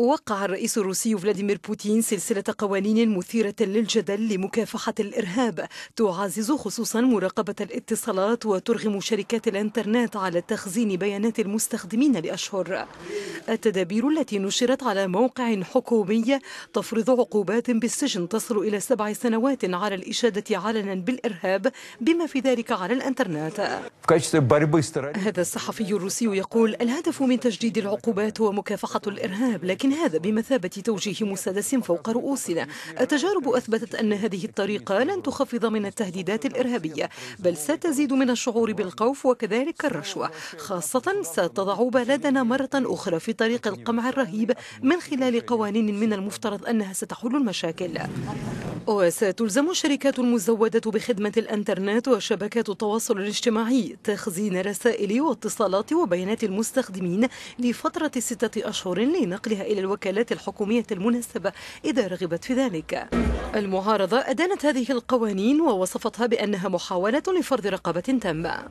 وقع الرئيس الروسي فلاديمير بوتين سلسلة قوانين مثيرة للجدل لمكافحة الإرهاب تعزز خصوصا مراقبة الاتصالات وترغم شركات الإنترنت على تخزين بيانات المستخدمين لأشهر التدابير التي نشرت على موقع حكومي تفرض عقوبات بالسجن تصل إلى سبع سنوات على الإشادة علنا بالإرهاب بما في ذلك على الإنترنت هذا الصحفي الروسي يقول الهدف من تجديد العقوبات هو مكافحة الإرهاب لكن لكن هذا بمثابة توجيه مسدس فوق رؤوسنا التجارب أثبتت أن هذه الطريقة لن تخفض من التهديدات الإرهابية بل ستزيد من الشعور بالخوف وكذلك الرشوة خاصة ستضع بلدنا مرة أخرى في طريق القمع الرهيب من خلال قوانين من المفترض أنها ستحل المشاكل وستلزم الشركات المزودة بخدمة الأنترنت وشبكات التواصل الاجتماعي تخزين رسائل واتصالات وبيانات المستخدمين لفترة ستة أشهر لنقلها إلى الوكالات الحكومية المناسبة إذا رغبت في ذلك المعارضة أدانت هذه القوانين ووصفتها بأنها محاولة لفرض رقابة تامة